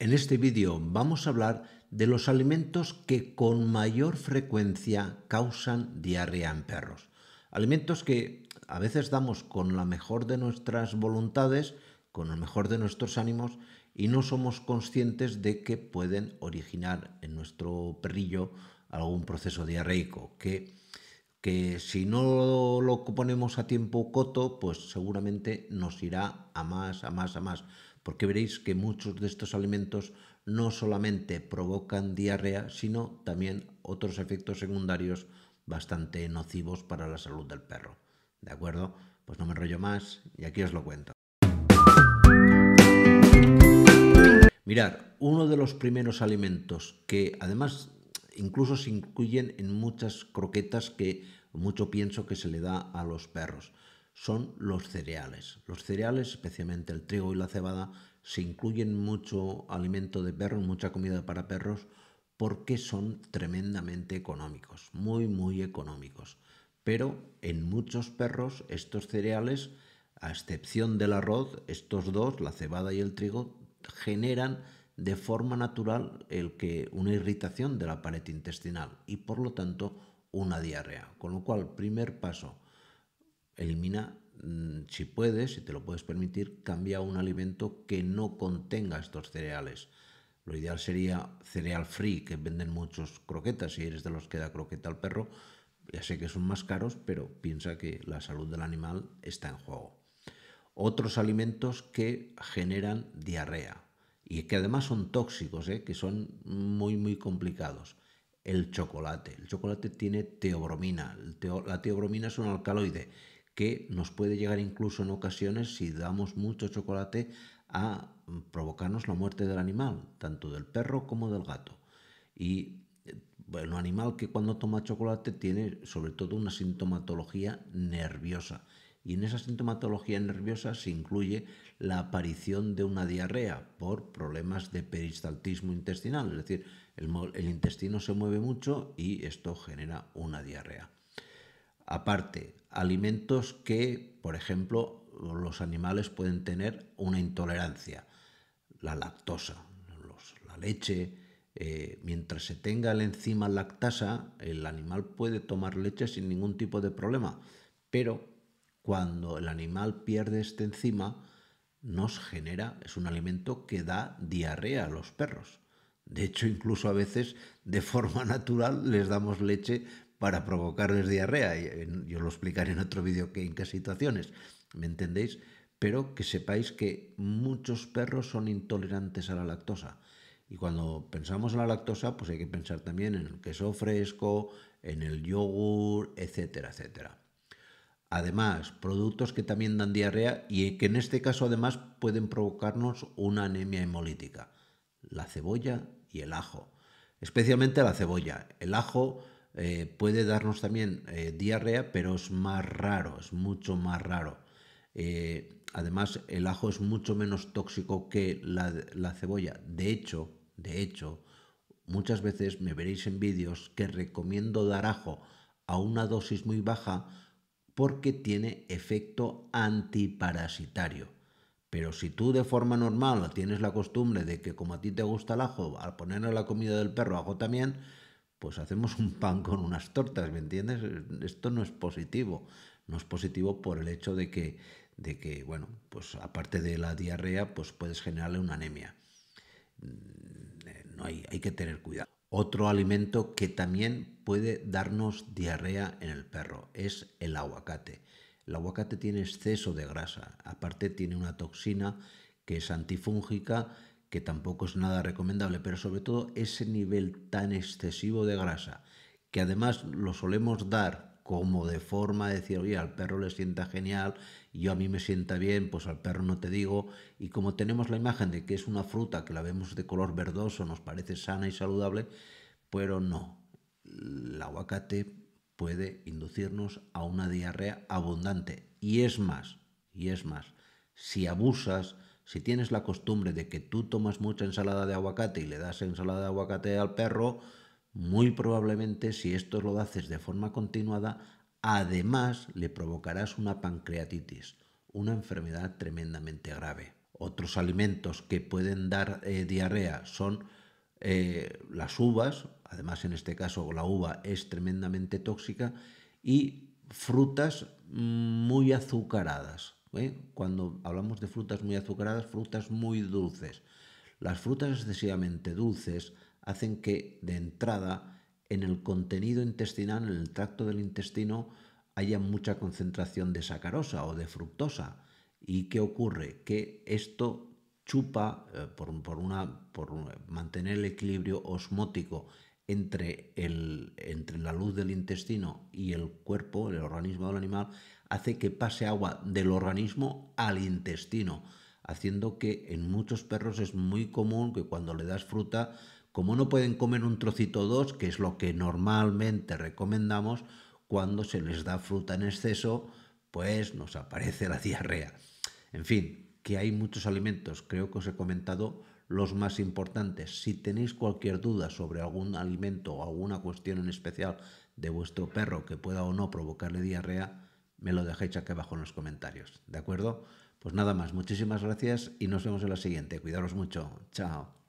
En este vídeo vamos a hablar de los alimentos que con mayor frecuencia causan diarrea en perros. Alimentos que a veces damos con la mejor de nuestras voluntades, con el mejor de nuestros ánimos y no somos conscientes de que pueden originar en nuestro perrillo algún proceso diarreico que que si no lo ponemos a tiempo coto, pues seguramente nos irá a más, a más, a más porque veréis que muchos de estos alimentos no solamente provocan diarrea, sino también otros efectos secundarios bastante nocivos para la salud del perro. ¿De acuerdo? Pues no me enrollo más y aquí os lo cuento. Mirar, uno de los primeros alimentos que además incluso se incluyen en muchas croquetas que mucho pienso que se le da a los perros son los cereales. Los cereales, especialmente el trigo y la cebada, se incluyen mucho alimento de perros, mucha comida para perros, porque son tremendamente económicos, muy, muy económicos. Pero en muchos perros estos cereales, a excepción del arroz, estos dos, la cebada y el trigo, generan de forma natural el que una irritación de la pared intestinal y por lo tanto una diarrea. Con lo cual, primer paso, Elimina, mm, si puedes, si te lo puedes permitir, cambia un alimento que no contenga estos cereales. Lo ideal sería cereal free, que venden muchos croquetas, si eres de los que da croqueta al perro. Ya sé que son más caros, pero piensa que la salud del animal está en juego. Otros alimentos que generan diarrea y que además son tóxicos, ¿eh? que son muy, muy complicados. El chocolate. El chocolate tiene teobromina. la teobromina es un alcaloide que nos puede llegar incluso en ocasiones, si damos mucho chocolate, a provocarnos la muerte del animal, tanto del perro como del gato. Y bueno, eh, animal que cuando toma chocolate tiene sobre todo una sintomatología nerviosa. Y en esa sintomatología nerviosa se incluye la aparición de una diarrea por problemas de peristaltismo intestinal, es decir, el, el intestino se mueve mucho y esto genera una diarrea. Aparte, alimentos que, por ejemplo, los animales pueden tener una intolerancia, la lactosa, la leche. Eh, mientras se tenga la enzima lactasa, el animal puede tomar leche sin ningún tipo de problema, pero cuando el animal pierde esta enzima, nos genera, es un alimento que da diarrea a los perros. De hecho, incluso a veces de forma natural les damos leche para provocarles diarrea. Yo lo explicaré en otro vídeo que en qué situaciones, ¿me entendéis? Pero que sepáis que muchos perros son intolerantes a la lactosa. Y cuando pensamos en la lactosa, pues hay que pensar también en el queso fresco, en el yogur, etcétera, etcétera. Además, productos que también dan diarrea y que en este caso además pueden provocarnos una anemia hemolítica. La cebolla y el ajo. Especialmente la cebolla. El ajo eh, puede darnos también eh, diarrea, pero es más raro, es mucho más raro. Eh, además, el ajo es mucho menos tóxico que la, la, cebolla. De hecho, de hecho, muchas veces me veréis en vídeos que recomiendo dar ajo a una dosis muy baja porque tiene efecto antiparasitario. Pero si tú de forma normal tienes la costumbre de que como a ti te gusta el ajo, al ponerle la comida del perro ajo también, pues hacemos un pan con unas tortas, ¿me entiendes? Esto no es positivo, no es positivo por el hecho de que, de que bueno, pues aparte de la diarrea, pues puedes generarle una anemia. Mm, no hay, hay que tener cuidado. Otro alimento que también puede darnos diarrea en el perro es el aguacate. El aguacate tiene exceso de grasa, aparte tiene una toxina que es antifúngica que tampoco es nada recomendable, pero sobre todo ese nivel tan excesivo de grasa, que además lo solemos dar como de forma de decir, oye, al perro le sienta genial, yo a mí me sienta bien, pues al perro no te digo, y como tenemos la imagen de que es una fruta que la vemos de color verdoso, nos parece sana y saludable, pero no, el aguacate puede inducirnos a una diarrea abundante, y es más, y es más, si abusas, si tienes la costumbre de que tú tomas mucha ensalada de aguacate y le das ensalada de aguacate al perro, muy probablemente si esto lo haces de forma continuada, además le provocarás una pancreatitis, una enfermedad tremendamente grave. Otros alimentos que pueden dar eh, diarrea son eh, las uvas, además en este caso la uva es tremendamente tóxica, y frutas mm, muy azucaradas. ¿eh? cuando hablamos de frutas muy azucaradas, frutas muy dulces. Las frutas excesivamente dulces hacen que de entrada en el contenido intestinal, en el tracto del intestino, haya mucha concentración de sacarosa o de fructosa. ¿Y qué ocurre? Que esto chupa, eh, por mantener el equilibrio osmótico entre, el, entre la luz del intestino y el cuerpo, el organismo del animal, hace que pase agua del organismo al intestino, haciendo que en muchos perros es muy común que cuando le das fruta, como no pueden comer un trocito o dos, que es lo que normalmente recomendamos, cuando se les da fruta en exceso, pues nos aparece la diarrea. En fin, que hay muchos alimentos, creo que os he comentado los más importantes. Si tenéis cualquier duda sobre algún alimento o alguna cuestión en especial de vuestro perro que pueda o no provocarle diarrea, me lo dejéis aquí abajo en los comentarios. ¿De acuerdo? Pues nada más, muchísimas gracias y nos vemos en la siguiente. Cuidaros mucho. Chao.